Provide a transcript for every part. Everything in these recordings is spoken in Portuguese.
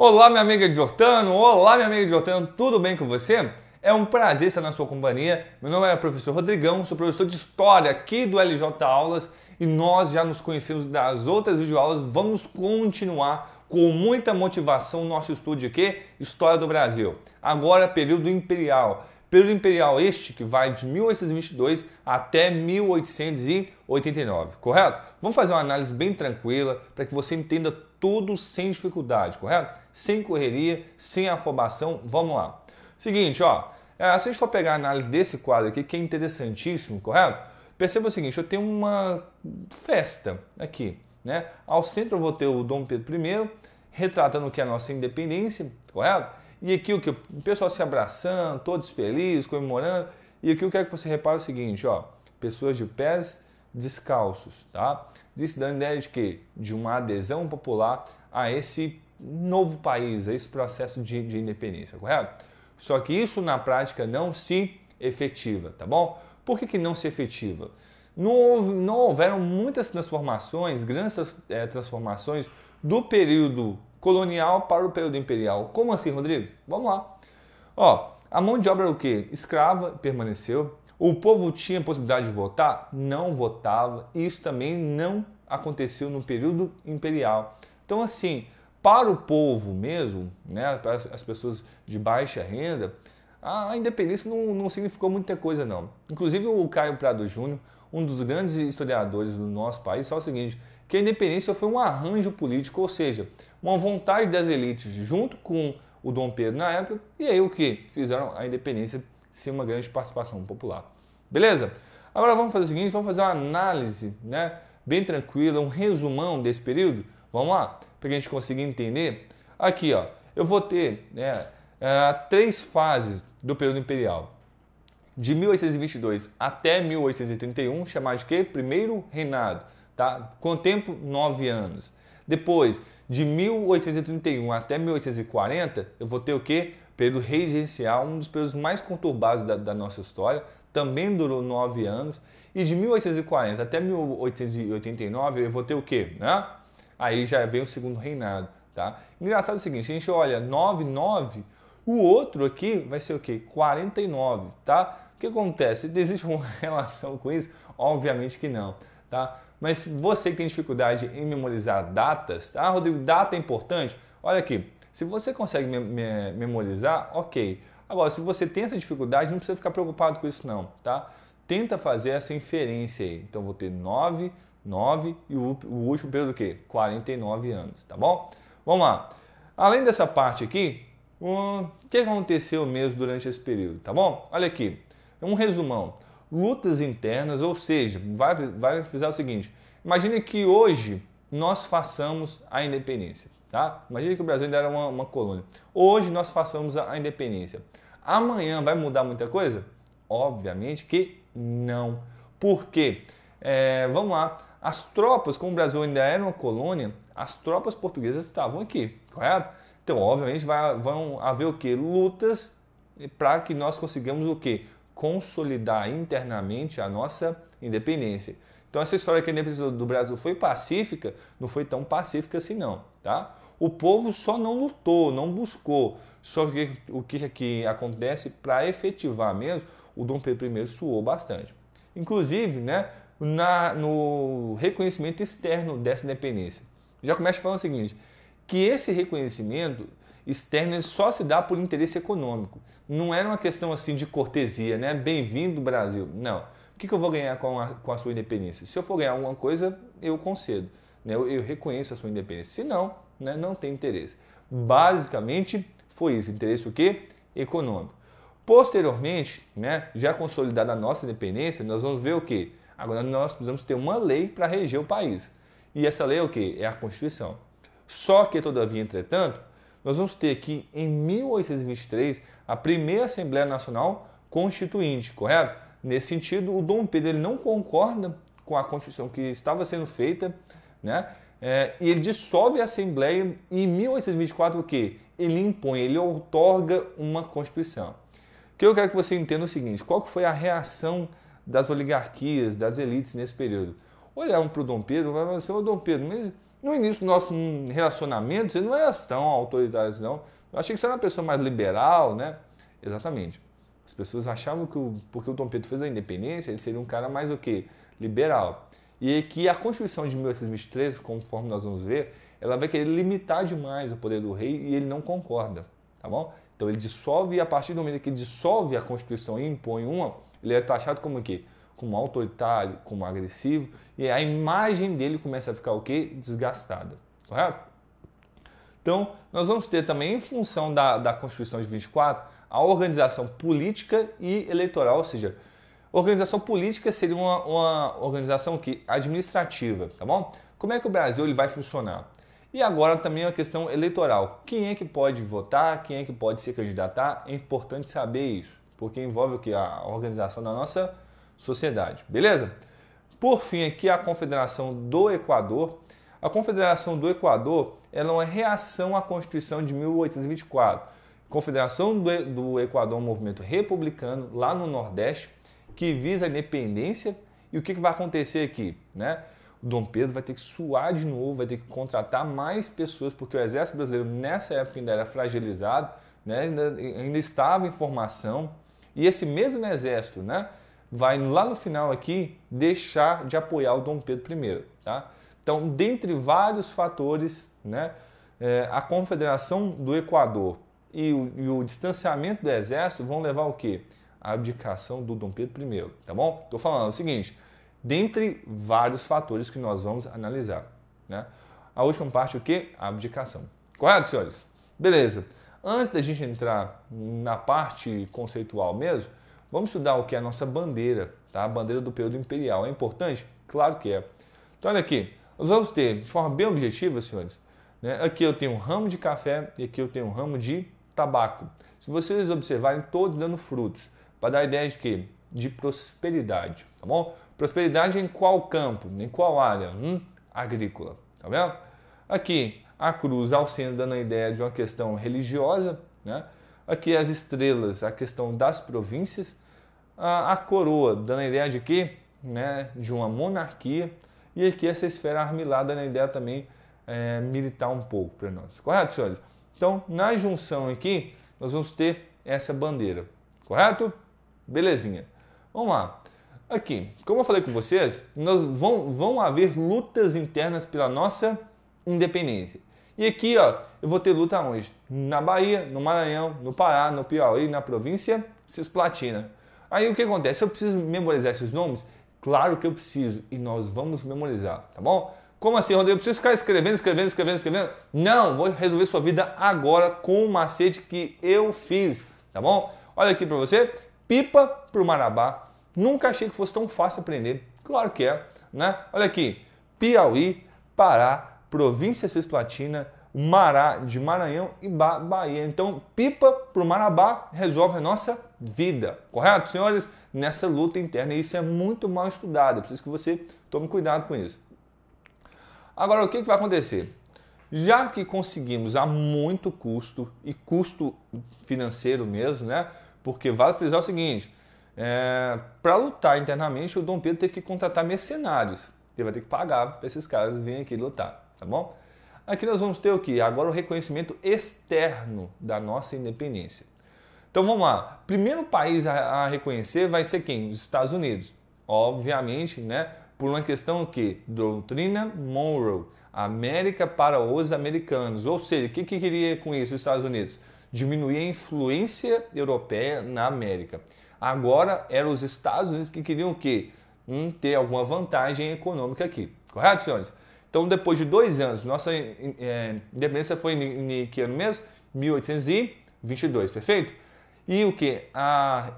Olá, minha amiga de Jortano! Olá, minha amiga de Jortano! Tudo bem com você? É um prazer estar na sua companhia. Meu nome é professor Rodrigão, sou professor de História aqui do LJ Aulas e nós já nos conhecemos das outras videoaulas. Vamos continuar com muita motivação o nosso estudo aqui, História do Brasil. Agora, período imperial. Período imperial este que vai de 1822 até 1889, correto? Vamos fazer uma análise bem tranquila para que você entenda tudo sem dificuldade, correto? Sem correria, sem afobação. Vamos lá. Seguinte, ó. É, se a gente for pegar a análise desse quadro aqui, que é interessantíssimo, correto? Perceba o seguinte: eu tenho uma festa aqui, né? Ao centro eu vou ter o Dom Pedro I, retratando o que é a nossa independência, correto? E aqui o que? O pessoal se abraçando, todos felizes, comemorando. E aqui eu quero que você repare o seguinte, ó. Pessoas de pés descalços, tá? Isso dando ideia de que de uma adesão popular a esse novo país, a esse processo de, de independência, correto? Só que isso na prática não se efetiva, tá bom? Por que, que não se efetiva? Não, houve, não houveram muitas transformações, grandes é, transformações do período colonial para o período imperial. Como assim, Rodrigo? Vamos lá. Ó, a mão de obra o que? Escrava permaneceu, o povo tinha possibilidade de votar? Não votava. Isso também não aconteceu no período imperial. Então, assim, para o povo mesmo, né, para as pessoas de baixa renda, a independência não, não significou muita coisa, não. Inclusive, o Caio Prado Júnior, um dos grandes historiadores do nosso país, fala o seguinte: que a independência foi um arranjo político, ou seja, uma vontade das elites junto com o Dom Pedro na época, e aí o que? Fizeram a independência ser uma grande participação popular. Beleza? Agora vamos fazer o seguinte, vamos fazer uma análise, né, bem tranquila, um resumão desse período. Vamos lá, para a gente conseguir entender. Aqui, ó, eu vou ter né, eh, três fases do período imperial. De 1822 até 1831, chamado de quê? Primeiro reinado, tá? Com o tempo, nove anos. Depois, de 1831 até 1840, eu vou ter o quê? período regencial, um dos períodos mais conturbados da, da nossa história, também durou nove anos. E de 1840 até 1889 eu vou ter o quê? Né? Aí já vem o segundo reinado. Tá? Engraçado é o seguinte, a gente olha 99, o outro aqui vai ser o quê? 49, tá? O que acontece? Existe uma relação com isso? Obviamente que não, tá? Mas você que tem dificuldade em memorizar datas, tá? Rodrigo, data é importante? Olha aqui, se você consegue me me memorizar, ok. Agora, se você tem essa dificuldade, não precisa ficar preocupado com isso não, tá? Tenta fazer essa inferência aí. Então, vou ter 9, 9 e o, o último período do quê? 49 anos, tá bom? Vamos lá. Além dessa parte aqui, o que aconteceu mesmo durante esse período, tá bom? Olha aqui, um resumão. Lutas internas, ou seja, vai, vai fazer o seguinte, imagine que hoje nós façamos a independência. Tá? Imagina que o Brasil ainda era uma, uma colônia. Hoje nós façamos a, a independência. Amanhã vai mudar muita coisa? Obviamente que não. Por quê? É, vamos lá. As tropas, como o Brasil ainda era uma colônia, as tropas portuguesas estavam aqui, correto? Então, obviamente, vai, vão haver o quê? Lutas para que nós consigamos o quê? Consolidar internamente a nossa independência. Então, essa história que a independência do Brasil foi pacífica, não foi tão pacífica assim não, tá? O povo só não lutou, não buscou. Só que o que, que acontece para efetivar mesmo, o Dom Pedro I suou bastante. Inclusive, né, na, no reconhecimento externo dessa independência. Já começa falando o seguinte, que esse reconhecimento externo só se dá por interesse econômico. Não era uma questão assim de cortesia, né? Bem-vindo Brasil. Não. O que, que eu vou ganhar com a, com a sua independência? Se eu for ganhar alguma coisa, eu concedo. Né? Eu, eu reconheço a sua independência. Se não, né? não tem interesse. Basicamente foi isso, interesse o quê? Econômico. Posteriormente, né, já consolidada a nossa independência, nós vamos ver o quê? Agora nós precisamos ter uma lei para reger o país. E essa lei é o quê? É a Constituição. Só que, todavia, entretanto, nós vamos ter aqui em 1823 a primeira Assembleia Nacional Constituinte, correto? Nesse sentido, o Dom Pedro ele não concorda com a Constituição que estava sendo feita, né? É, e ele dissolve a Assembleia e em 1824 o quê? Ele impõe, ele outorga uma Constituição. O que eu quero que você entenda é o seguinte, qual foi a reação das oligarquias, das elites nesse período? Olharam para o Dom Pedro e falaram assim, Dom Pedro, mas no início do nosso relacionamento você não era tão autoritário não, eu achei que você era uma pessoa mais liberal, né? Exatamente. As pessoas achavam que o, porque o Dom Pedro fez a independência, ele seria um cara mais o quê? Liberal. E que a Constituição de 1823, conforme nós vamos ver, ela vai querer limitar demais o poder do rei e ele não concorda, tá bom? Então ele dissolve e a partir do momento que ele dissolve a Constituição e impõe uma, ele é taxado como o quê? Como autoritário, como agressivo, e a imagem dele começa a ficar o quê? Desgastada, correto? Então, nós vamos ter também, em função da, da Constituição de 24, a organização política e eleitoral, ou seja, Organização política seria uma, uma organização que administrativa, tá bom? Como é que o Brasil ele vai funcionar? E agora também a questão eleitoral. Quem é que pode votar? Quem é que pode se candidatar? É importante saber isso, porque envolve o que a organização da nossa sociedade, beleza? Por fim, aqui a Confederação do Equador. A Confederação do Equador ela é uma reação à Constituição de 1824. Confederação do Equador é um movimento republicano lá no Nordeste que visa a independência e o que, que vai acontecer aqui, né? O Dom Pedro vai ter que suar de novo, vai ter que contratar mais pessoas, porque o exército brasileiro nessa época ainda era fragilizado, né? ainda, ainda estava em formação. E esse mesmo exército né? vai lá no final aqui deixar de apoiar o Dom Pedro I. Tá? Então, dentre vários fatores, né? É, a confederação do Equador e o, e o distanciamento do exército vão levar o quê? a abdicação do Dom Pedro I, tá bom? Estou falando o seguinte, dentre vários fatores que nós vamos analisar, né? A última parte, o que? A abdicação. Correto, senhores? Beleza. Antes da gente entrar na parte conceitual mesmo, vamos estudar o que é a nossa bandeira, tá? A bandeira do período imperial. É importante? Claro que é. Então, olha aqui. Nós vamos ter, de forma bem objetiva, senhores, né? aqui eu tenho um ramo de café e aqui eu tenho um ramo de tabaco. Se vocês observarem, todos dando frutos para dar a ideia de quê? De prosperidade, tá bom? Prosperidade em qual campo? Em qual área? Hum? Agrícola, tá vendo? Aqui, a cruz ao sino dando a ideia de uma questão religiosa, né? Aqui as estrelas, a questão das províncias, a, a coroa dando a ideia de quê? Né? De uma monarquia e aqui essa esfera armilada dando a ideia também é, militar um pouco para nós. Correto, senhores? Então, na junção aqui, nós vamos ter essa bandeira. Correto? Belezinha. Vamos lá. Aqui, como eu falei com vocês, nós vão, vão haver lutas internas pela nossa independência. E aqui, ó, eu vou ter luta onde? Na Bahia, no Maranhão, no Pará, no Piauí, na província Cisplatina. Aí o que acontece? Eu preciso memorizar esses nomes? Claro que eu preciso e nós vamos memorizar, tá bom? Como assim, Rodrigo? Eu preciso ficar escrevendo, escrevendo, escrevendo, escrevendo? Não, vou resolver sua vida agora com o macete que eu fiz, tá bom? Olha aqui para você, Pipa para o Marabá. Nunca achei que fosse tão fácil aprender. Claro que é, né? Olha aqui, Piauí, Pará, Província Cisplatina, Mará de Maranhão e ba Bahia. Então, Pipa para o Marabá resolve a nossa vida, correto, senhores? Nessa luta interna, e isso é muito mal estudado. É preciso que você tome cuidado com isso. Agora, o que, que vai acontecer? Já que conseguimos a muito custo e custo financeiro mesmo, né? Porque vale frisar o seguinte: é, para lutar internamente, o Dom Pedro teve que contratar mercenários. Ele vai ter que pagar para esses caras virem aqui lutar, tá bom? Aqui nós vamos ter o que? Agora o reconhecimento externo da nossa independência. Então vamos lá. Primeiro país a, reconhecer vai ser quem? Os Estados Unidos. Obviamente, né? Por uma questão que doutrina Monroe, América para os americanos. Ou seja, o que, que queria com isso os Estados Unidos? diminuir a influência europeia na América. Agora eram os Estados Unidos que queriam o quê? Hum, ter alguma vantagem econômica aqui. Correto, senhores? Então, depois de dois anos, nossa é, independência foi em, que ano mesmo? 1822, perfeito? E o que?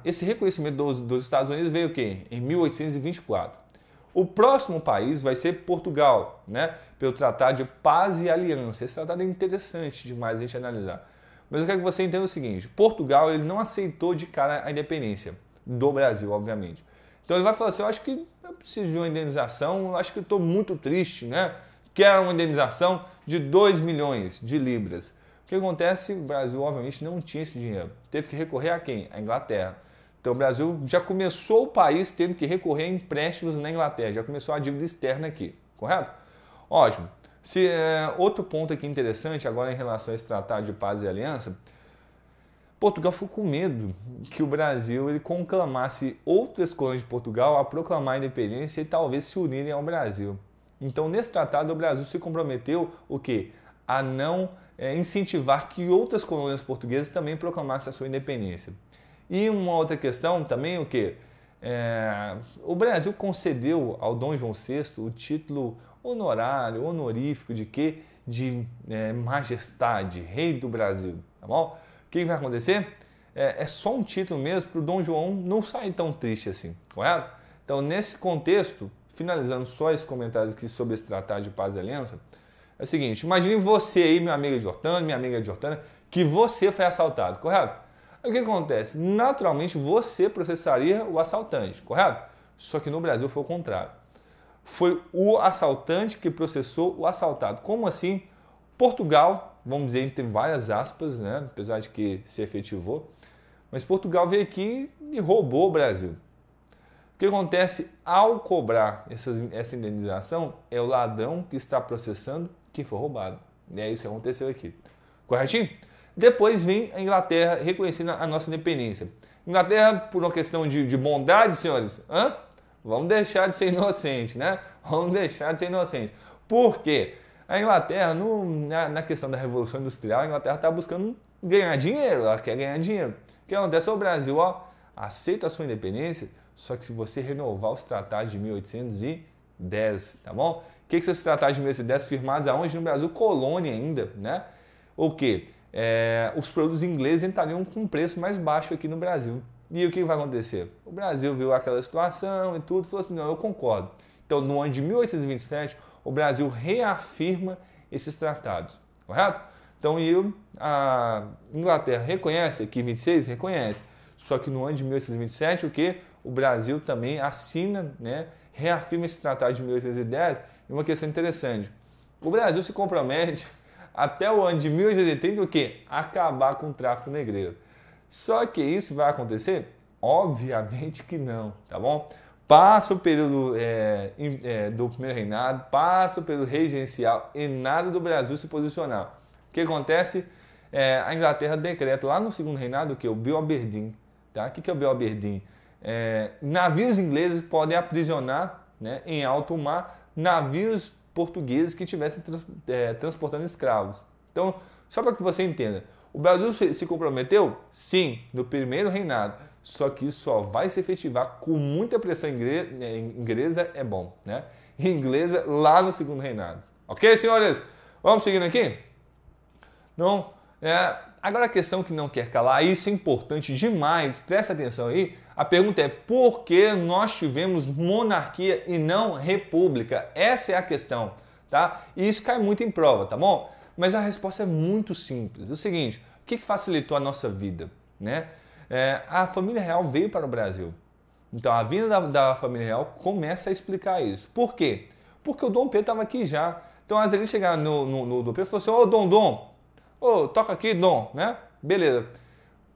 esse reconhecimento dos, dos, Estados Unidos veio o quê? Em 1824. O próximo país vai ser Portugal, né? Pelo Tratado de Paz e Aliança. Esse tratado é interessante demais a gente analisar. Mas eu quero que você entenda o seguinte: Portugal ele não aceitou de cara a independência do Brasil, obviamente. Então ele vai falar assim: eu acho que eu preciso de uma indenização, eu acho que eu estou muito triste, né? Quero uma indenização de 2 milhões de libras. O que acontece? O Brasil, obviamente, não tinha esse dinheiro. Teve que recorrer a quem? A Inglaterra. Então o Brasil já começou o país tendo que recorrer a empréstimos na Inglaterra, já começou a dívida externa aqui, correto? Ótimo. Se, é, outro ponto aqui interessante, agora em relação a esse tratado de paz e aliança, Portugal ficou com medo que o Brasil ele conclamasse outras colônias de Portugal a proclamar a independência e talvez se unirem ao Brasil. Então, nesse tratado, o Brasil se comprometeu o quê? A não é, incentivar que outras colônias portuguesas também proclamassem a sua independência. E uma outra questão também, o que É, o Brasil concedeu ao Dom João VI o título honorário, honorífico de quê? De é, majestade, rei do Brasil, tá bom? O que vai acontecer? É, é só um título mesmo para o Dom João não sair tão triste assim, correto? Então, nesse contexto, finalizando só esses comentários aqui sobre esse tratado de paz e aliança, é o seguinte, imagine você aí, meu amigo Jordana, minha amiga de Jordana, que você foi assaltado, correto? O que acontece? Naturalmente você processaria o assaltante, correto? Só que no Brasil foi o contrário foi o assaltante que processou o assaltado. Como assim? Portugal, vamos dizer entre várias aspas, né? apesar de que se efetivou, mas Portugal veio aqui e roubou o Brasil. O que acontece ao cobrar essas, essa indenização é o ladrão que está processando que foi roubado. E é isso que aconteceu aqui. Corretinho? Depois vem a Inglaterra reconhecendo a nossa independência. Inglaterra, por uma questão de, de bondade, senhores, hã? Vamos deixar de ser inocente, né? Vamos deixar de ser inocente. Por quê? A Inglaterra, no, na, na, questão da Revolução Industrial, a Inglaterra está buscando ganhar dinheiro, ela quer ganhar dinheiro. O que acontece? O Brasil, ó, aceita a sua independência, só que se você renovar os tratados de 1810, tá bom? O que, que são esses tratados de 1810 firmados aonde no Brasil? Colônia ainda, né? O que? É, os produtos ingleses entrariam com um preço mais baixo aqui no Brasil. E o que vai acontecer? O Brasil viu aquela situação e tudo, falou assim: não, eu concordo. Então, no ano de 1827, o Brasil reafirma esses tratados, correto? Então, eu, a Inglaterra reconhece aqui 26, reconhece. Só que no ano de 1827, o que? O Brasil também assina, né, reafirma esse tratado de 1810. E uma questão interessante: o Brasil se compromete até o ano de 1830 o quê? Acabar com o tráfico negreiro. Só que isso vai acontecer? Obviamente que não, tá bom? Passa o período é, é, do primeiro reinado, passa o período regencial e nada do Brasil se posicionar. O que acontece? É, a Inglaterra decreta lá no segundo reinado que o Aberdeen, tá? O que, é o Belaberdeen? É, navios ingleses podem aprisionar né, em alto mar navios portugueses que estivessem é, transportando escravos. Então, só para que você entenda, o Brasil se comprometeu? Sim, no primeiro reinado. Só que isso só vai se efetivar com muita pressão é, inglesa, é bom, né? Inglesa lá no segundo reinado. Ok, senhores? Vamos seguindo aqui? Não. É, agora a questão que não quer calar, isso é importante demais, presta atenção aí. A pergunta é por que nós tivemos monarquia e não república? Essa é a questão, tá? E isso cai muito em prova, tá bom? Mas a resposta é muito simples. É o seguinte, o que facilitou a nossa vida? Né? É, a família real veio para o Brasil. Então a vinda da, da, família real começa a explicar isso. Por quê? Porque o Dom Pedro estava aqui já. Então as eles chegaram no, no, no Dom Pedro e falaram assim, ô oh, Dom Dom, oh, toca aqui Dom, né? Beleza.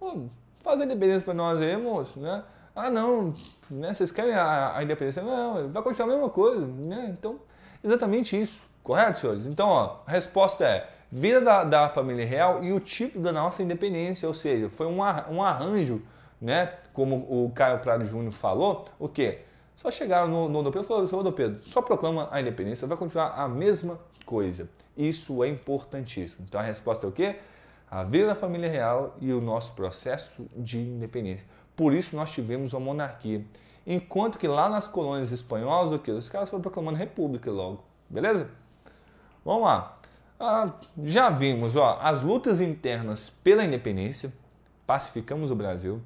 Oh, faz a independência para nós aí, moço, né? Ah não, né? vocês querem a, a independência? Não, vai continuar a mesma coisa, né? Então, exatamente isso, correto, senhores? Então, ó, a resposta é, vida da, da família real e o tipo da nossa independência, ou seja, foi um, um arranjo, né? Como o Caio Prado Júnior falou, o quê? Só chegaram no, no Dom Pedro e falaram, senhor assim, Dom Pedro, só proclama a independência, vai continuar a mesma coisa. Isso é importantíssimo. Então a resposta é o quê? A vida da família real e o nosso processo de independência. Por isso nós tivemos a monarquia. Enquanto que lá nas colônias espanholas, o quê? Os caras foram proclamando república logo. Beleza? Vamos lá. Ah, já vimos ó, as lutas internas pela independência, pacificamos o Brasil.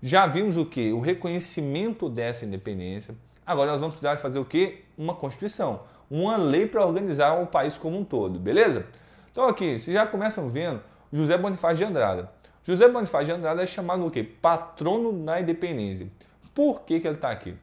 Já vimos o que? O reconhecimento dessa independência. Agora nós vamos precisar fazer o que? Uma constituição, uma lei para organizar o país como um todo, beleza? Então aqui, vocês já começam vendo José Bonifácio de Andrada. José Bonifácio de Andrada é chamado o que Patrono da independência. Por que, que ele está aqui?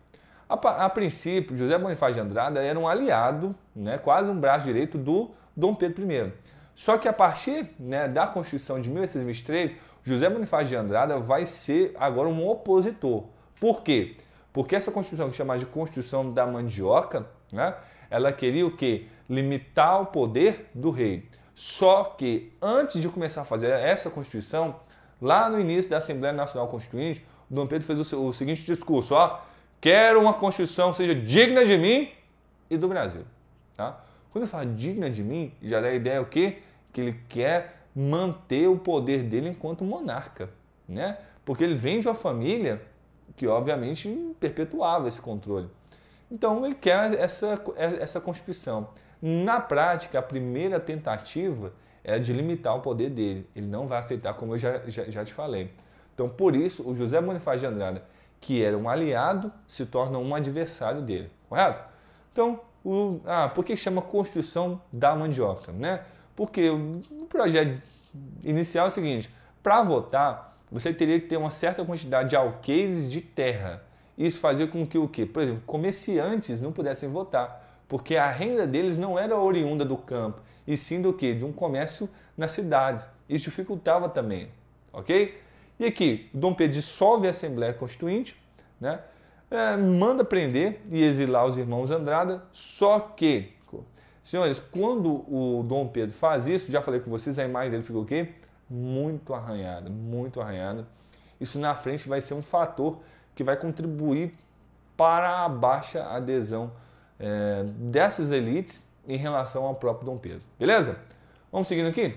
A, a, princípio, José Bonifácio de Andrada era um aliado, né, quase um braço direito do Dom Pedro I. Só que a partir né, da Constituição de 1823, José Bonifácio de Andrada vai ser agora um opositor. Por quê? Porque essa Constituição, que chama de Constituição da Mandioca, né, ela queria o quê? Limitar o poder do rei. Só que antes de começar a fazer essa Constituição, lá no início da Assembleia Nacional Constituinte, Dom Pedro fez o, seu, o seguinte discurso: ó, quero uma Constituição que seja digna de mim e do Brasil. Tá? Quando ele fala digna de mim, já dá a ideia o quê? Que ele quer manter o poder dele enquanto monarca, né? Porque ele vem de uma família que obviamente perpetuava esse controle. Então ele quer essa, essa constituição. Na prática, a primeira tentativa é de limitar o poder dele. Ele não vai aceitar, como eu já, já, já te falei. Então, por isso, o José Bonifácio de Andrada, que era um aliado, se torna um adversário dele. Correto? Então, o, ah, por que chama construção da mandioca? Né? Porque o projeto inicial é o seguinte: para votar, você teria que ter uma certa quantidade de alqueires de terra. Isso fazia com que o quê? Por exemplo, comerciantes não pudessem votar, porque a renda deles não era oriunda do campo, e sim do quê? De um comércio nas cidades. Isso dificultava também, ok? E aqui, Dom Pedro dissolve a Assembleia Constituinte, né? é, manda prender e exilar os irmãos Andrada, só que, senhores, quando o Dom Pedro faz isso, já falei com vocês, a imagem dele ficou o quê? Muito arranhada, muito arranhada. Isso na frente vai ser um fator que vai contribuir para a baixa adesão é, dessas elites em relação ao próprio Dom Pedro. Beleza? Vamos seguindo aqui?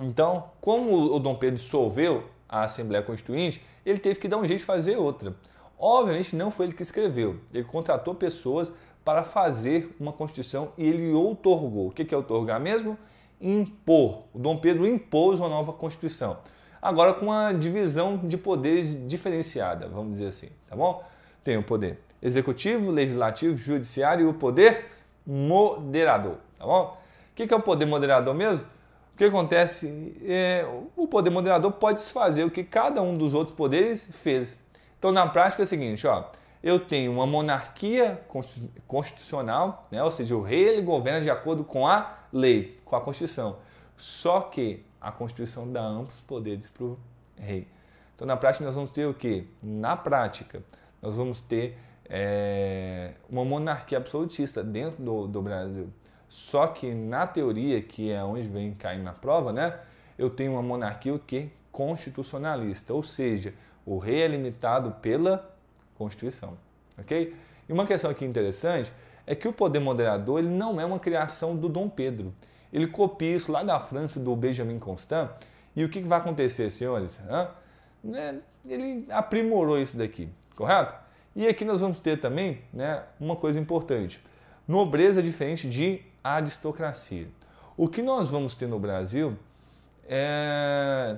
Então, como o Dom Pedro dissolveu a Assembleia Constituinte, ele teve que dar um jeito de fazer outra. Obviamente não foi ele que escreveu, ele contratou pessoas para fazer uma Constituição e ele outorgou. O que é outorgar mesmo? Impor. O Dom Pedro impôs uma nova Constituição. Agora com uma divisão de poderes diferenciada, vamos dizer assim, tá bom? Tem o poder executivo, legislativo, judiciário e o poder moderador, tá bom? O que é o poder moderador mesmo? O que acontece? É, o poder moderador pode desfazer o que cada um dos outros poderes fez. Então, na prática é o seguinte, ó, eu tenho uma monarquia constitucional, né? ou seja, o rei ele governa de acordo com a lei, com a Constituição. Só que a Constituição dá amplos poderes para o rei. Então, na prática, nós vamos ter o quê? Na prática, nós vamos ter é, uma monarquia absolutista dentro do, do Brasil. Só que na teoria, que é onde vem cair na prova, né? Eu tenho uma monarquia o quê? constitucionalista, ou seja, o rei é limitado pela Constituição, ok? E uma questão aqui interessante é que o poder moderador ele não é uma criação do Dom Pedro. Ele copia isso lá da França do Benjamin Constant. E o que vai acontecer, senhores? Né, ele aprimorou isso daqui, correto? E aqui nós vamos ter também né, uma coisa importante: nobreza diferente de aristocracia. O que nós vamos ter no Brasil é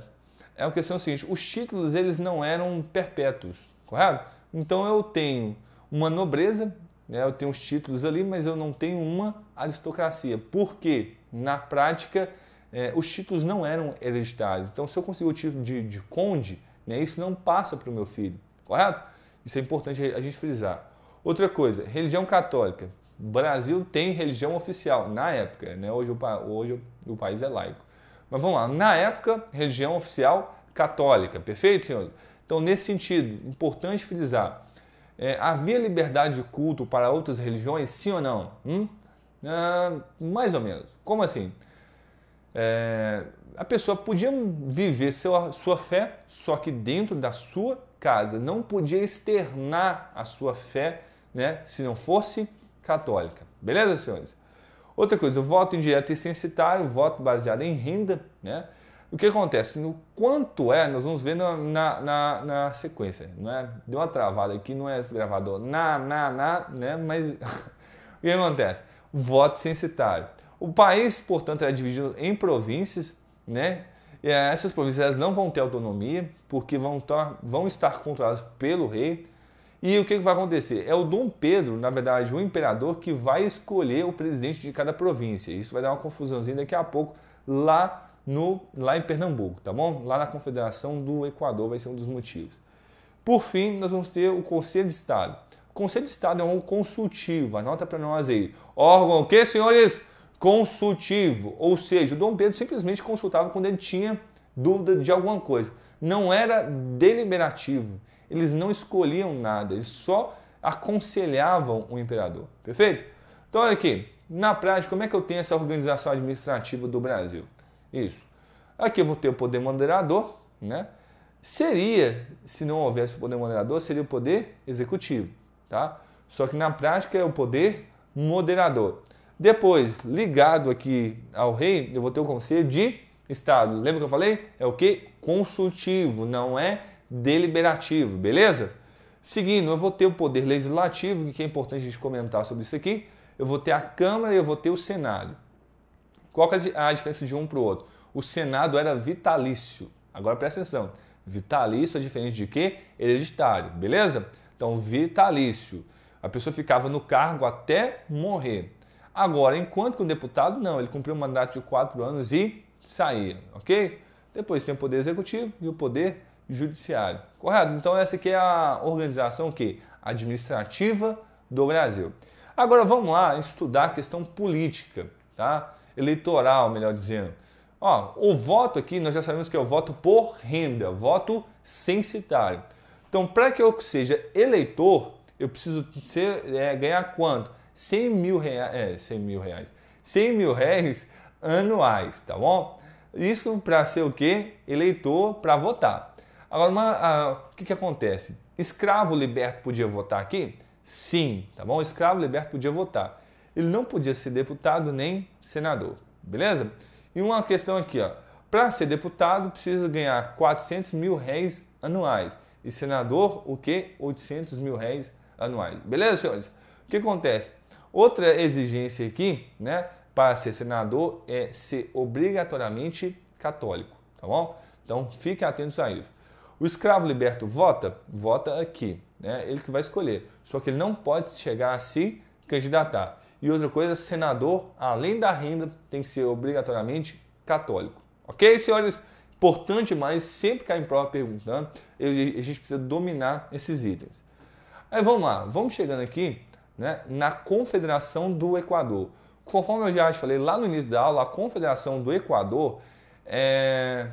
é uma questão seguinte: os títulos eles não eram perpétuos, correto? Então eu tenho uma nobreza, né? eu tenho os títulos ali, mas eu não tenho uma aristocracia. Porque na prática é, os títulos não eram hereditários. Então se eu consigo o título de, de conde, né? isso não passa para o meu filho, correto? Isso é importante a gente frisar. Outra coisa, religião católica. Brasil tem religião oficial na época, né? Hoje o, hoje o país é laico. Mas vamos lá, na época, região oficial católica, perfeito, senhores? Então, nesse sentido, importante frisar: é, havia liberdade de culto para outras religiões, sim ou não? Hum? Ah, mais ou menos. Como assim? É, a pessoa podia viver sua, sua fé, só que dentro da sua casa, não podia externar a sua fé né, se não fosse católica. Beleza, senhores? Outra coisa, o voto indireto e censitário, voto baseado em renda, né? O que acontece? No quanto é, nós vamos ver na, na, na, sequência. Não é? Deu uma travada aqui, não é gravador. Na, na, na, né? Mas o que acontece? Voto censitário. O país, portanto, é dividido em províncias, né? E eh, essas províncias não vão ter autonomia, porque vão, tar, vão estar controladas pelo rei. E o que, vai acontecer? É o Dom Pedro, na verdade, o imperador, que vai escolher o presidente de cada província. Isso vai dar uma confusãozinha daqui a pouco lá, no, lá em Pernambuco, tá bom? Lá na Confederação do Equador vai ser um dos motivos. Por fim, nós vamos ter o Conselho de Estado. O Conselho de Estado é um consultivo, anota para nós aí. Órgão quê, senhores? Consultivo. Ou seja, o Dom Pedro simplesmente consultava quando ele tinha dúvida de alguma coisa. Não era deliberativo eles não escolhiam nada, eles só aconselhavam o imperador. Perfeito? Então, olha aqui, na prática, como é que eu tenho essa organização administrativa do Brasil? Isso. Aqui eu vou ter o poder moderador, né? Seria, se não houvesse o poder moderador, seria o poder executivo, tá? Só que na prática é o poder moderador. Depois, ligado aqui ao rei, eu vou ter o conselho de Estado. Lembra que eu falei? É o que? Consultivo, não é deliberativo, beleza? Seguindo, eu vou ter o poder legislativo, que é importante a gente comentar sobre isso aqui. Eu vou ter a Câmara e eu vou ter o Senado. Qual é a diferença de um para o outro? O Senado era vitalício. Agora presta atenção. Vitalício é diferente de quê? Hereditário, beleza? Então, vitalício. A pessoa ficava no cargo até morrer. Agora, enquanto que o deputado, não, ele cumpriu um mandato de quatro anos e saía, ok? Depois tem o poder executivo e o poder judiciário. Correto? Então essa aqui é a organização que administrativa do Brasil. Agora vamos lá estudar a questão política, tá? Eleitoral, melhor dizendo. Ó, o voto aqui nós já sabemos que é o voto por renda, voto censitário. Então, para que eu seja eleitor, eu preciso ser, é, ganhar quanto? 100 é, mil reais, é, 100 mil reais, 100 mil reais anuais, tá bom? Isso para ser o quê? Eleitor para votar. Agora, uma, o que, que acontece? Escravo liberto podia votar aqui? Sim, tá bom? Escravo liberto podia votar. Ele não podia ser deputado nem senador, beleza? E uma questão aqui, ó. Para ser deputado, precisa ganhar 400 mil réis anuais. E senador, o quê? 800 mil réis anuais. Beleza, senhores? O que acontece? Outra exigência aqui, né? Para ser senador é ser obrigatoriamente católico, tá bom? Então, fiquem atentos a isso. O escravo liberto vota? Vota aqui. Né? Ele que vai escolher. Só que ele não pode chegar a se candidatar. E outra coisa, senador, além da renda, tem que ser obrigatoriamente católico. Ok, senhores? Importante, mas sempre cai em prova perguntando. Né? A gente precisa dominar esses itens. Aí vamos lá, vamos chegando aqui né, na Confederação do Equador. Conforme eu já falei lá no início da aula, a Confederação do Equador é,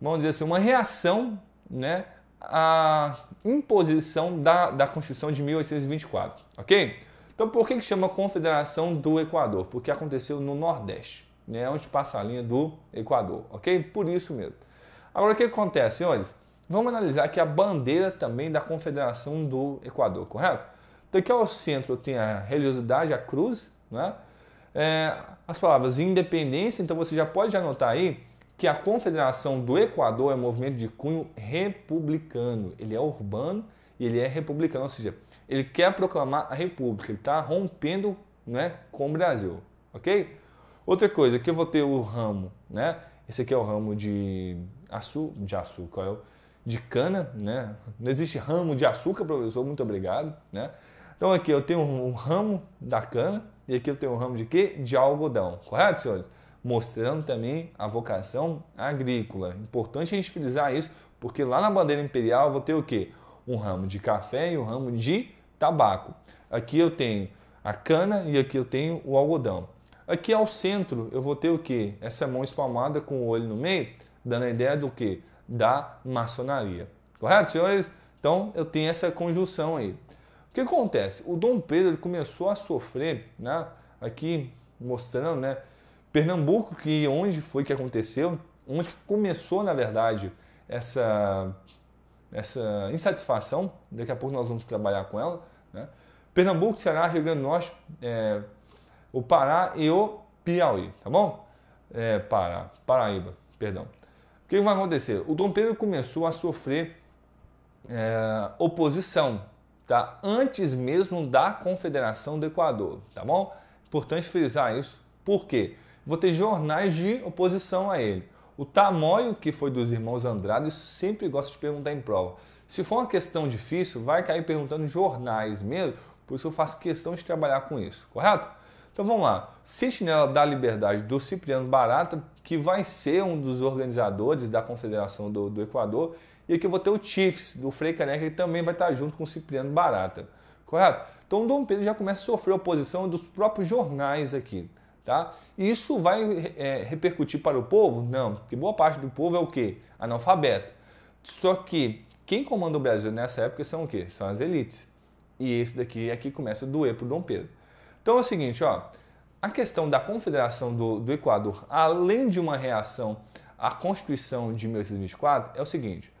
vamos dizer assim, uma reação né, à imposição da, da Constituição de 1824, ok? Então, por que, que chama Confederação do Equador? Porque aconteceu no Nordeste, né, é onde passa a linha do Equador, ok? Por isso mesmo. Agora, o que acontece, senhores? Vamos analisar aqui a bandeira também da Confederação do Equador, correto? Então, aqui ao centro tem a religiosidade, a cruz, né? É, as palavras independência, então você já pode anotar aí que a Confederação do Equador é um movimento de cunho republicano. Ele é urbano e ele é republicano, ou seja, ele quer proclamar a república, ele está rompendo né, com o Brasil, ok? Outra coisa, aqui eu vou ter o ramo, né? Esse aqui é o ramo de, açu de açúcar, é de cana, né? Não existe ramo de açúcar, professor, muito obrigado, né? Então aqui eu tenho um ramo da cana e aqui eu tenho um ramo de quê? De algodão, correto, senhores? mostrando também a vocação agrícola. Importante a gente frisar isso, porque lá na bandeira imperial eu vou ter o quê? Um ramo de café e um ramo de tabaco. Aqui eu tenho a cana e aqui eu tenho o algodão. Aqui ao centro eu vou ter o que? Essa mão espalmada com o olho no meio, dando a ideia do que? Da maçonaria. Correto, senhores? Então eu tenho essa conjunção aí. O que acontece? O Dom Pedro ele começou a sofrer, né? Aqui mostrando, né? Pernambuco, que onde foi que aconteceu, onde começou, na verdade, essa, essa insatisfação, daqui a pouco nós vamos trabalhar com ela, né? Pernambuco, Ceará, Rio Grande do Norte, é, o Pará e o Piauí, tá bom? É, Pará, Paraíba, perdão. O que vai acontecer? O Dom Pedro começou a sofrer é, oposição, tá? Antes mesmo da Confederação do Equador, tá bom? Importante frisar isso, por quê? vou ter jornais de oposição a ele. O tamanho que foi dos irmãos Andrade, isso sempre gosto de perguntar em prova. Se for uma questão difícil, vai cair perguntando jornais mesmo, por isso eu faço questão de trabalhar com isso, correto? Então vamos lá. Sentinela da Liberdade do Cipriano Barata, que vai ser um dos organizadores da Confederação do, do Equador, e aqui eu vou ter o Chiefs do Frei Caneca, que também vai estar junto com o Cipriano Barata, correto? Então o Dom Pedro já começa a sofrer oposição dos próprios jornais aqui. Tá? isso vai é, repercutir para o povo? Não, porque boa parte do povo é o quê? Analfabeto. Só que quem comanda o Brasil nessa época são o quê? São as elites. E isso daqui é que começa a doer para o Dom Pedro. Então é o seguinte, ó, a questão da confederação do, do Equador, além de uma reação à Constituição de 1824, é o seguinte,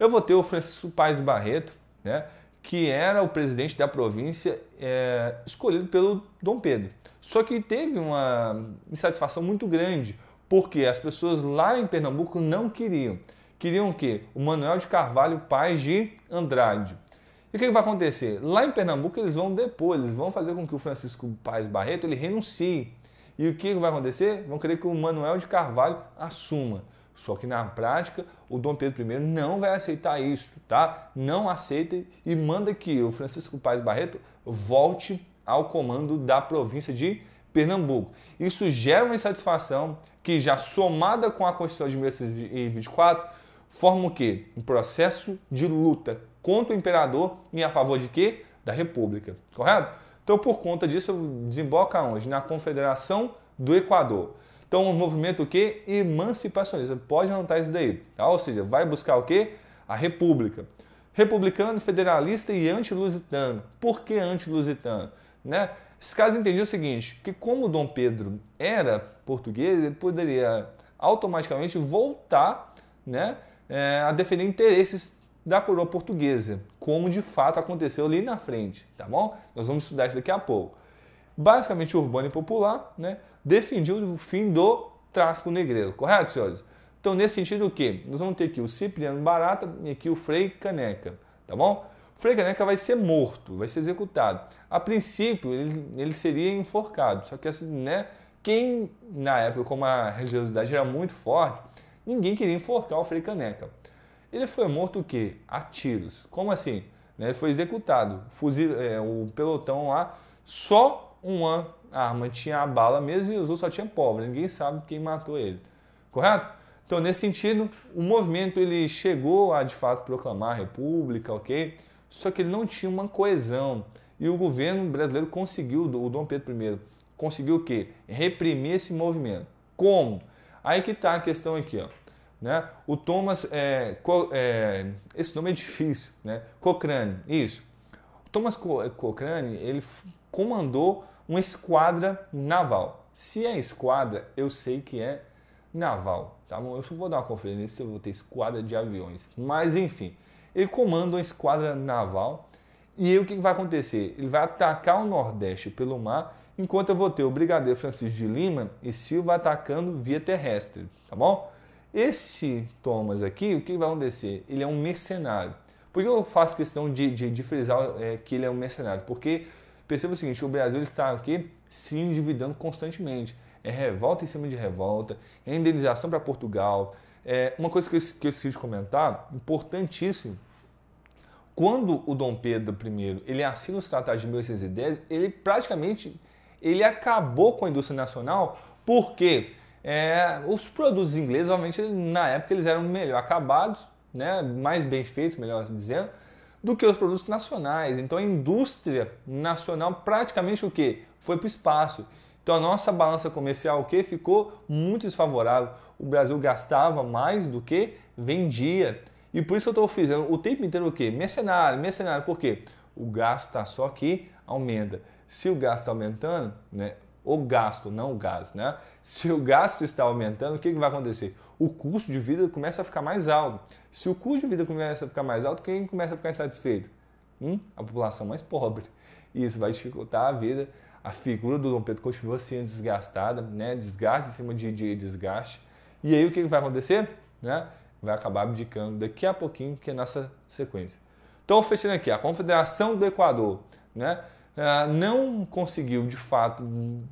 eu vou ter o Francisco Paes Barreto, né, que era o presidente da província é, escolhido pelo Dom Pedro. Só que teve uma insatisfação muito grande, porque as pessoas lá em Pernambuco não queriam. Queriam o quê? O Manuel de Carvalho pai de Andrade. E o que vai acontecer? Lá em Pernambuco eles vão depor, eles vão fazer com que o Francisco Paz Barreto ele renuncie. E o que vai acontecer? Vão querer que o Manuel de Carvalho assuma. Só que na prática, o Dom Pedro I não vai aceitar isso, tá? Não aceita e manda que o Francisco Paz Barreto volte ao comando da província de Pernambuco. Isso gera uma insatisfação que, já somada com a Constituição de 1624, forma o quê? Um processo de luta contra o imperador e a favor de quê? Da República. Correto? Então, por conta disso, desemboca onde? Na Confederação do Equador. Então, um movimento o quê? Emancipacionista. Pode anotar isso daí. Tá? Ou seja, vai buscar o quê? A República. Republicano, federalista e anti-lusitano. Por que anti-lusitano? Né? Esse caso entendia o seguinte, que como Dom Pedro era português, ele poderia automaticamente voltar né, é, a defender interesses da coroa portuguesa, como de fato aconteceu ali na frente, tá bom? Nós vamos estudar isso daqui a pouco. Basicamente, urbano e popular, né, defendiu o fim do tráfico negreiro, correto, senhores? Então, nesse sentido, o que? Nós vamos ter aqui o Cipriano Barata e aqui o Frei Caneca, tá bom? Frei Caneca vai ser morto, vai ser executado. A princípio, ele, ele seria enforcado, só que assim, né, quem, na época, como a religiosidade era muito forte, ninguém queria enforcar o Frei Caneca. Ele foi morto o quê? A tiros. Como assim? Né, ele foi executado. Fuzil, é, o pelotão lá, só uma arma tinha a bala mesmo e os outros só tinham pólvora. Ninguém sabe quem matou ele. Correto? Então, nesse sentido, o movimento ele chegou a de fato proclamar a república, ok? só que ele não tinha uma coesão. E o governo brasileiro conseguiu, o Dom Pedro I, conseguiu o quê? Reprimir esse movimento. Como? Aí que está a questão aqui, ó. Né? O Thomas, é, é, esse nome é difícil, né? Cochrane, isso. O Thomas é, Cochrane, ele comandou uma esquadra naval. Se é esquadra, eu sei que é naval, tá bom? Eu só vou dar uma conferência se eu vou ter esquadra de aviões. Mas enfim, ele comanda uma esquadra naval e aí, o que vai acontecer? Ele vai atacar o Nordeste pelo mar, enquanto eu vou ter o Brigadeiro Francisco de Lima e Silva atacando via terrestre, tá bom? Este Thomas aqui, o que vai acontecer? Ele é um mercenário. Por que eu faço questão de, de, de frisar é, que ele é um mercenário? Porque perceba o seguinte: o Brasil está aqui se endividando constantemente. É revolta em cima de revolta, é indenização para Portugal. É, uma coisa que eu, que eu esqueci de comentar, importantíssimo, quando o Dom Pedro I ele assina os tratados de 1810, ele praticamente ele acabou com a indústria nacional porque é, os produtos ingleses, obviamente, na época eles eram melhor acabados, né, mais bem feitos, melhor dizendo, do que os produtos nacionais. Então a indústria nacional praticamente o que foi para o espaço. Então a nossa balança comercial o que ficou muito desfavorável. O Brasil gastava mais do que vendia. E por isso eu estou fazendo o tempo inteiro o quê? Mercenário, mercenário. Por quê? O gasto está só que aumenta. Se o gasto está aumentando, né? O gasto, não o gás, né? Se o gasto está aumentando, o que, que vai acontecer? O custo de vida começa a ficar mais alto. Se o custo de vida começa a ficar mais alto, quem começa a ficar insatisfeito? Hum? A população mais pobre. E isso vai dificultar a vida. A figura do Dom Pedro continua sendo desgastada, né? Desgaste em cima de, de desgaste. E aí o que, que vai acontecer? Né? vai acabar abdicando daqui a pouquinho, que é nessa sequência. Então, fechando aqui, a Confederação do Equador né, não conseguiu de fato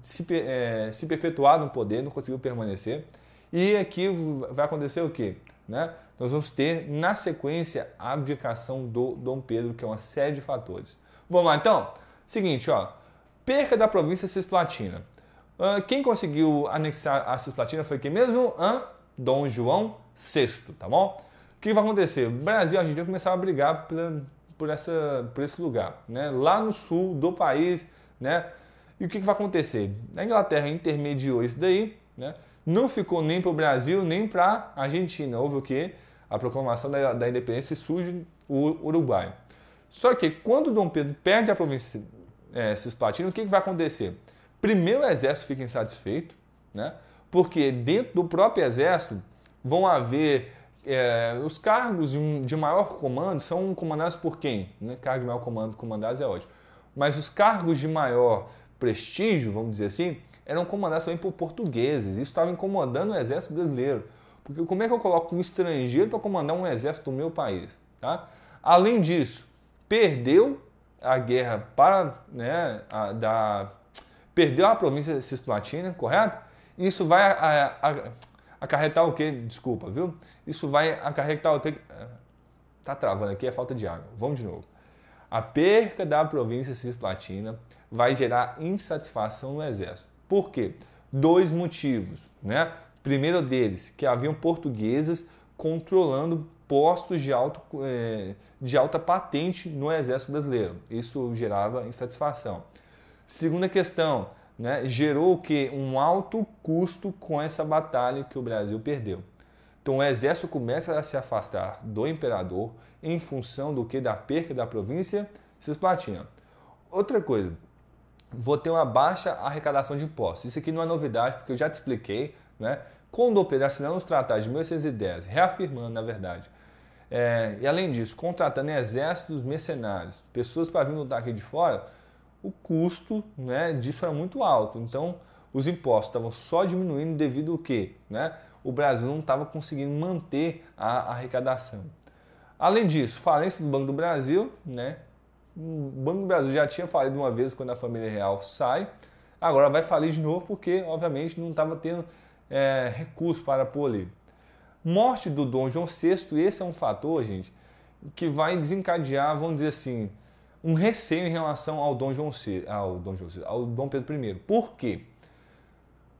se, é, se perpetuar no poder, não conseguiu permanecer. E aqui vai acontecer o quê? Né? Nós vamos ter na sequência a abdicação do Dom Pedro, que é uma série de fatores. Vamos lá então? Seguinte, ó, perca da província Cisplatina. Uh, quem conseguiu anexar a Cisplatina foi quem mesmo? Hã? Dom João VI, tá bom? O que vai acontecer? O Brasil e a Argentina começaram a brigar por, por, essa, por esse lugar, né? Lá no sul do país, né? E o que, que vai acontecer? A Inglaterra intermediou isso daí, né? Não ficou nem para o Brasil, nem para a Argentina. Houve o quê? A proclamação da, da independência e surge o Uruguai. Só que quando Dom Pedro perde a província é, Cisplatina, o que, que vai acontecer? Primeiro o exército fica insatisfeito, né? porque dentro do próprio exército vão haver é, os cargos de maior comando são comandados por quem? Né? Cargo de maior comando, comandados é ótimo. Mas os cargos de maior prestígio, vamos dizer assim, eram comandados também por portugueses. Isso estava incomodando o exército brasileiro. Porque como é que eu coloco um estrangeiro para comandar um exército do meu país? Tá? Além disso, perdeu a guerra para né, a, da perdeu a província cisplatina, correto? Isso vai a, a, a, acarretar o quê? Desculpa, viu? Isso vai acarretar o que? Tá travando aqui, é falta de água. Vamos de novo. A perca da província cisplatina vai gerar insatisfação no exército. Por quê? Dois motivos, né? Primeiro deles, que haviam portugueses controlando postos de, alto, eh, de alta patente no exército brasileiro. Isso gerava insatisfação. Segunda questão, né, gerou o que? Um alto custo com essa batalha que o Brasil perdeu. Então o exército começa a se afastar do imperador em função do que? Da perca da província Cisplatina. Outra coisa, vou ter uma baixa arrecadação de impostos. Isso aqui não é novidade, porque eu já te expliquei, né? Quando o Pedro assinando os tratados de 1810, reafirmando, na verdade, é, e além disso, contratando exércitos mercenários, pessoas para vir lutar aqui de fora, o custo né, disso era é muito alto. Então, os impostos estavam só diminuindo devido ao quê? né, o Brasil não estava conseguindo manter a arrecadação. Além disso, falência do Banco do Brasil, né, o Banco do Brasil já tinha falido uma vez quando a família real sai, agora vai falir de novo porque, obviamente, não estava tendo é, recurso para pôr ali. Morte do Dom João VI, esse é um fator, gente, que vai desencadear, vamos dizer assim, um receio em relação ao Dom João VI, ao Dom, João VI, ao Dom Pedro I. Por quê?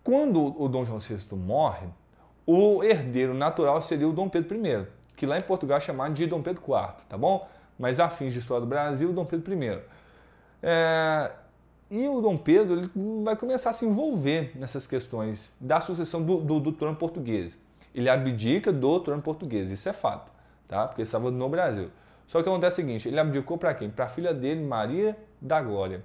Quando o Dom João VI morre, o herdeiro natural seria o Dom Pedro I, que lá em Portugal é chamado de Dom Pedro IV, tá bom? Mas a fins de história do Brasil, Dom Pedro I. É... E o Dom Pedro ele vai começar a se envolver nessas questões da sucessão do, do, do trono português. Ele abdica do trono português, isso é fato, tá? Porque ele estava no Brasil. Só que acontece o seguinte, ele abdicou para quem? Para a filha dele, Maria da Glória.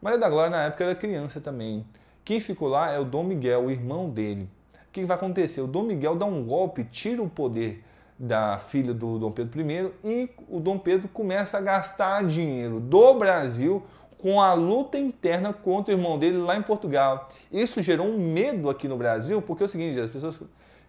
Maria da Glória na época era criança também. Quem ficou lá é o Dom Miguel, o irmão dele. O que vai acontecer? O Dom Miguel dá um golpe, tira o poder da filha do Dom Pedro I e o Dom Pedro começa a gastar dinheiro do Brasil com a luta interna contra o irmão dele lá em Portugal. Isso gerou um medo aqui no Brasil, porque é o seguinte, as pessoas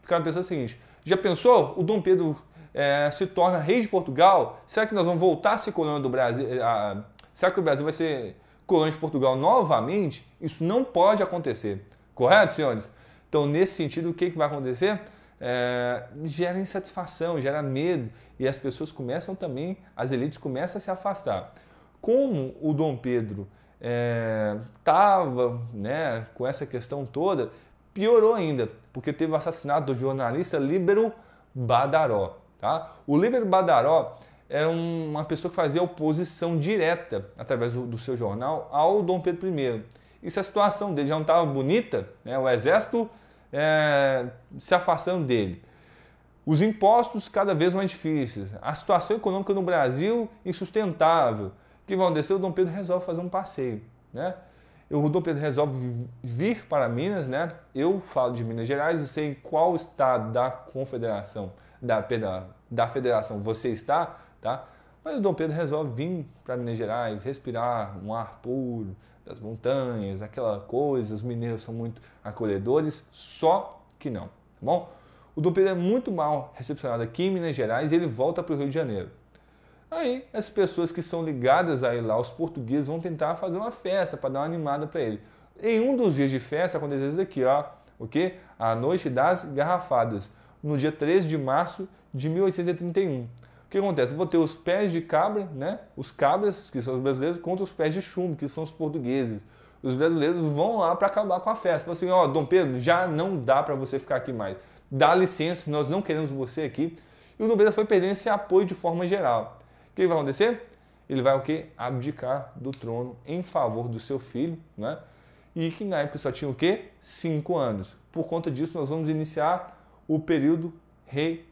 ficaram pensando o seguinte, já pensou? O Dom Pedro é, se torna rei de Portugal, será que nós vamos voltar a ser colônia do Brasil? É, a, será que o Brasil vai ser colônia de Portugal novamente? Isso não pode acontecer. Correto, senhores? Então, nesse sentido, o que, que vai acontecer? É, gera insatisfação, gera medo e as pessoas começam também, as elites começam a se afastar. Como o Dom Pedro estava é, né, com essa questão toda, piorou ainda, porque teve o assassinato do jornalista Líbero Badaró. Tá? O Líder Badaró era é uma pessoa que fazia oposição direta, através do, do seu jornal, ao Dom Pedro I. E se a situação dele já não estava bonita, né, o exército é, se afastando dele, os impostos cada vez mais difíceis, a situação econômica no Brasil insustentável, o que vai O Dom Pedro resolve fazer um passeio. Né? O Dom Pedro resolve vir para Minas, né? eu falo de Minas Gerais, eu sei qual estado da confederação da, da federação você está, tá? Mas o Dom Pedro resolve vir para Minas Gerais, respirar um ar puro das montanhas, aquela coisa, os mineiros são muito acolhedores, só que não, tá bom? O Dom Pedro é muito mal recepcionado aqui em Minas Gerais e ele volta para o Rio de Janeiro. Aí, as pessoas que são ligadas a ele lá, os portugueses, vão tentar fazer uma festa para dar uma animada para ele. Em um dos dias de festa, acontece isso aqui, ó, o que? A noite das garrafadas no dia 13 de março de 1831. O que acontece? vou ter os pés de cabra, né? os cabras, que são os brasileiros, contra os pés de chumbo, que são os portugueses. Os brasileiros vão lá para acabar com a festa. Falam assim, ó, oh, Dom Pedro, já não dá para você ficar aqui mais. Dá licença, nós não queremos você aqui. E o Dom Pedro foi perdendo esse apoio de forma geral. O que vai acontecer? Ele vai o quê? Abdicar do trono em favor do seu filho, né? E que na época só tinha o quê? Cinco anos. Por conta disso, nós vamos iniciar o período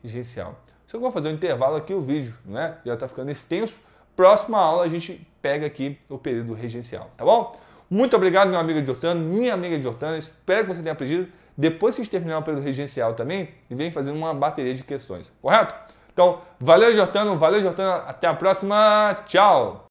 regencial. Só que eu vou fazer um intervalo aqui, o vídeo né, já está ficando extenso. Próxima aula a gente pega aqui o período regencial, tá bom? Muito obrigado, meu amigo Jordano, minha amiga Jordana. Espero que você tenha aprendido. Depois que a gente terminar o período regencial também, e vem fazendo uma bateria de questões, correto? Então, valeu, Jordano, valeu, Jordana. Até a próxima. Tchau!